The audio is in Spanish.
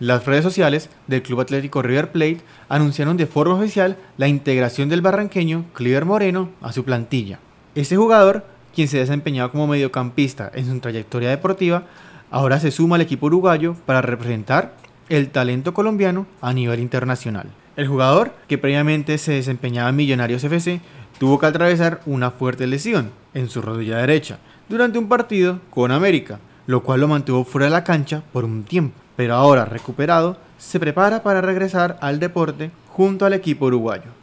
Las redes sociales del Club Atlético River Plate anunciaron de forma oficial la integración del barranqueño Cliver Moreno a su plantilla. Este jugador, quien se desempeñaba como mediocampista en su trayectoria deportiva, ahora se suma al equipo uruguayo para representar el talento colombiano a nivel internacional. El jugador, que previamente se desempeñaba en Millonarios FC, tuvo que atravesar una fuerte lesión en su rodilla derecha durante un partido con América, lo cual lo mantuvo fuera de la cancha por un tiempo pero ahora recuperado, se prepara para regresar al deporte junto al equipo uruguayo.